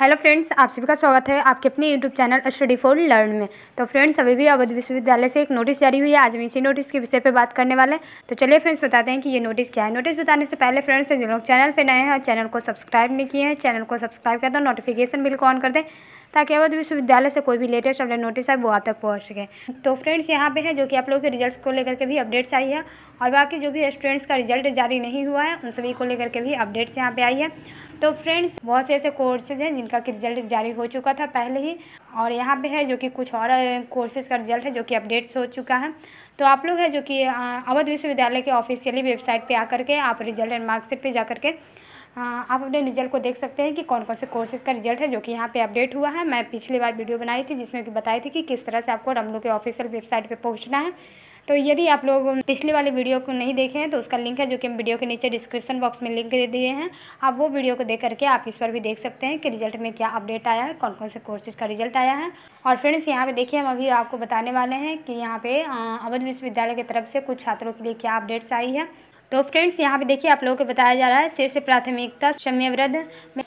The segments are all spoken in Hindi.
हेलो फ्रेंड्स आप सभी का स्वागत है आपके अपने YouTube channel study for learn में तो फ्रेंड्स अभी भी अवध विश्वविद्यालय से एक नोटिस जारी हुई है आज हम इसी नोटिस के विषय पर बात करने वाले हैं तो चलिए फ्रेंड्स बताते हैं कि ये नोटिस क्या है नोटिस बताने से पहले फ्रेंड्स जो लोग चैनल पर नए हैं और चैनल को सब्सक्राइब नहीं किए हैं चैनल को सब्सक्राइब कर दो नोटिफिकेशन बिल को ऑन कर दें ताकि अवध विश्वविद्यालय से कोई भी लेटेस्ट अपडेट नोटिस आए वो आप तक पहुँच सके तो फ्रेंड्स यहाँ पे है जो कि आप लोगों के रिजल्ट को लेकर के भी अपडेट्स आई है और बाकी जो भी स्टूडेंट्स का रिजल्ट जारी नहीं हुआ है उन सभी को लेकर के भी अपडेट्स यहाँ पर आई है तो फ्रेंड्स बहुत से ऐसे कोर्सेज हैं जिनका कि रिजल्ट जारी हो चुका था पहले ही और यहाँ पे है जो कि कुछ और कोर्सेज़ का रिजल्ट है जो कि अपडेट्स हो चुका है तो आप लोग है जो कि अवध विश्वविद्यालय के ऑफिशियली वेबसाइट पर आकर के आप रिजल्ट एंड मार्कशीट पर जा के हाँ, आप अपने रिजल्ट को देख सकते हैं कि कौन कौन से कोर्सेज़ का रिजल्ट है जो कि यहाँ पे अपडेट हुआ है मैं पिछली बार वीडियो बनाई थी जिसमें कि बताई थी कि किस तरह से आपको रमलो के ऑफिशियल वेबसाइट पे पहुँचना है तो यदि आप लोग पिछले वाले वीडियो को नहीं देखे हैं तो उसका लिंक है जो कि हम वीडियो के नीचे डिस्क्रिप्शन बॉक्स में लिंक दे दिए हैं आप वो वीडियो को देख करके आप इस पर भी देख सकते हैं कि रिजल्ट में क्या अपडेट आया है कौन कौन से कोर्सेज़ का रिजल्ट आया है और फ्रेंड्स यहाँ पे देखिए हम अभी आपको बताने वाले हैं कि यहाँ पे अवध विश्वविद्यालय की तरफ से कुछ छात्रों के लिए क्या अपडेट्स आई है तो फ्रेंड्स यहाँ पे देखिए आप लोगों को बताया जा रहा है शीर्ष प्राथमिकता सम्यवृद्ध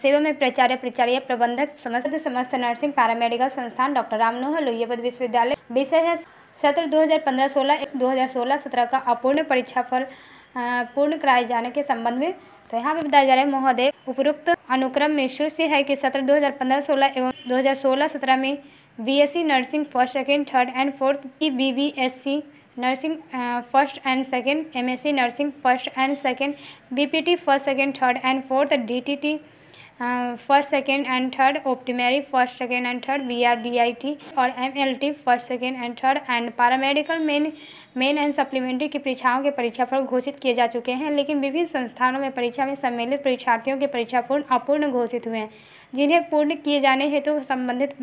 सेवा में प्राचार्य प्राचार्य प्रबंधक समस्त समस्त नर्सिंग पैरामेडिकल संस्थान डॉक्टर रामनोहर लोहियापद विश्वविद्यालय विषय है सत्र 2015-16 2016-17 का अपूर्ण परीक्षा फल पूर्ण कराए जाने के संबंध में तो यहाँ पे बताया जा रहा है महोदय उपरोक्त अनुक्रम में सूच्य है कि सत्र 2015-16 एवं 2016-17 में BSc nursing first second third and fourth की BBSc nursing first and second MSc nursing first and second BPT first second third and fourth DTT first second and third optometry first second and third B R D I T और M L T first second and third and paramedical main main and supplementary की परीक्षाओं के परीक्षाफल घोषित किए जा चुके हैं लेकिन विभिन्न संस्थानों में परीक्षा में सम्मिलित परीक्षार्थियों के परीक्षा पूर्ण अपूर्ण घोषित हुए हैं जिन्हें पूर्ण किए जाने हेतु तो संबंधित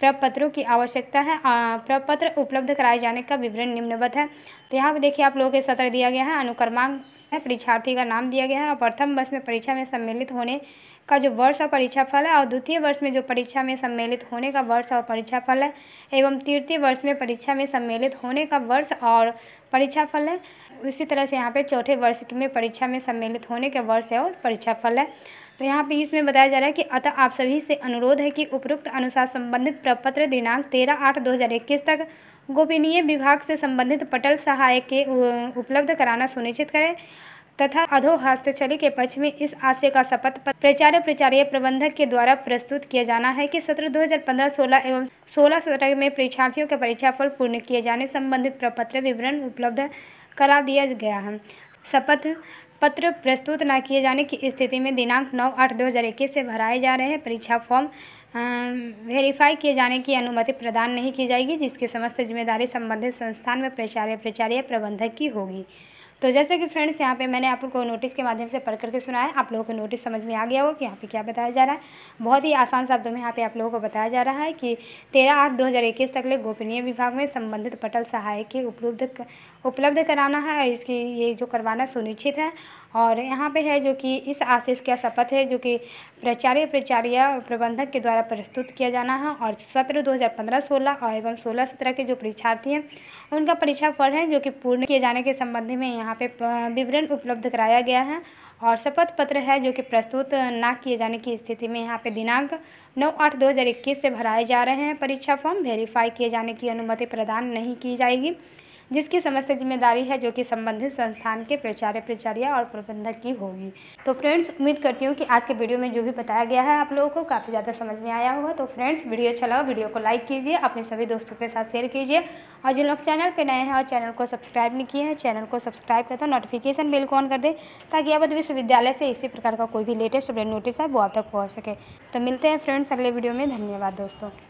प्रपत्रों की आवश्यकता है प्रपत्र उपलब्ध कराए जाने का विवरण निम्नवत है तो यहाँ पर देखिए आप लोगों के सत्र दिया गया है अनुक्रमांक है परीक्षार्थी का नाम दिया गया है और प्रथम वर्ष में परीक्षा में सम्मिलित होने का जो वर्ष और परीक्षा फल है और द्वितीय वर्ष में जो परीक्षा में सम्मिलित होने का वर्ष और परीक्षा फल है एवं तृतीय वर्ष में परीक्षा में सम्मिलित होने का वर्ष और परीक्षा फल है इसी तरह से यहाँ पे चौथे वर्ष में परीक्षा में सम्मिलित होने का वर्ष है और परीक्षा फल है तो यहाँ पे इसमें बताया जा रहा है कि अतः आप सभी से अनुरोध है कि उपरोक्त अनुसार संबंधित प्रपत्र दिनांक तेरह आठ दो हज़ार इक्कीस तक गोपनीय विभाग से संबंधित पटल सहायक के उपलब्ध कराना सुनिश्चित करें तथा अधोहस्ताचली के पक्ष में इस आशय का शपथ पत्र प्रचार्य प्रचार्य प्रबंधक के द्वारा प्रस्तुत किया जाना है कि सत्र 2015-16 एवं 16-17 में परीक्षार्थियों के परीक्षाफल पूर्ण किए जाने संबंधित प्रपत्र विवरण उपलब्ध करा दिया गया है शपथ पत्र प्रस्तुत न किए जाने की स्थिति में दिनांक नौ आठ दो से भराए जा रहे परीक्षा फॉर्म वेरीफाई किए जाने की अनुमति प्रदान नहीं की जाएगी जिसकी समस्त जिम्मेदारी संबंधित संस्थान में प्रचार्य प्रचार्य प्रबंधक की होगी तो जैसे कि फ्रेंड्स यहाँ पे मैंने आप लोग को नोटिस के माध्यम से पढ़ करके सुना है आप लोगों को नोटिस समझ में आ गया हो कि यहाँ पे क्या बताया जा रहा है बहुत ही आसान शब्दों में यहाँ पे आप लोगों को बताया जा रहा है कि तेरह आठ दो हज़ार इक्कीस तक ले गोपनीय विभाग में संबंधित पटल सहायक के उपलब्ध उपलब्ध कराना है इसकी ये जो करवाना सुनिश्चित है और यहाँ पे है जो कि इस आशीष का शपथ है जो कि प्राचार्य प्राचार्य प्रबंधक के द्वारा प्रस्तुत किया जाना है और सत्र 2015-16 और एवं 16 सत्रह के जो परीक्षार्थी हैं उनका परीक्षा फल है जो कि पूर्ण किए जाने के संबंध में यहाँ यहाँ पे विवरण उपलब्ध कराया गया है और शपथ पत्र है जो कि प्रस्तुत ना किए जाने की स्थिति में यहाँ पे दिनांक 9 आठ इक्कीस से भराए जा रहे हैं परीक्षा फॉर्म वेरीफाई किए जाने की अनुमति प्रदान नहीं की जाएगी जिसकी समस्त जिम्मेदारी है जो कि संबंधित संस्थान के प्राचार्य प्राचार्य और प्रबंधक की होगी तो फ्रेंड्स उम्मीद करती हूँ कि आज के वीडियो में जो भी बताया गया है आप लोगों को काफ़ी ज़्यादा समझ में आया होगा तो फ्रेंड्स वीडियो अच्छा लगा वीडियो को लाइक कीजिए अपने सभी दोस्तों के साथ शेयर कीजिए और जिन लोग चैनल पर नए हैं और चैनल को सब्सक्राइब नहीं किए हैं चैनल को सब्सक्राइब कर दो नोटिफिकेशन बिल को ऑन कर दें ताकि अब विश्वविद्यालय से इसी प्रकार का कोई भी लेटेस्ट अपडेट नोटिस है वो आप तक पहुँच सके तो मिलते हैं फ्रेंड्स अगले वीडियो में धन्यवाद दोस्तों